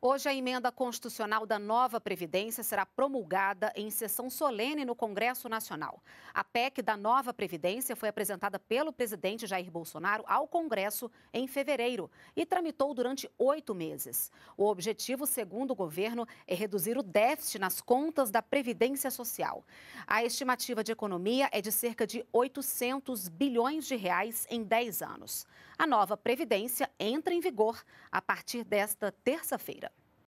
Hoje, a emenda constitucional da nova Previdência será promulgada em sessão solene no Congresso Nacional. A PEC da nova Previdência foi apresentada pelo presidente Jair Bolsonaro ao Congresso em fevereiro e tramitou durante oito meses. O objetivo, segundo o governo, é reduzir o déficit nas contas da Previdência Social. A estimativa de economia é de cerca de 800 bilhões de reais em 10 anos. A nova Previdência entra em vigor a partir desta terça-feira.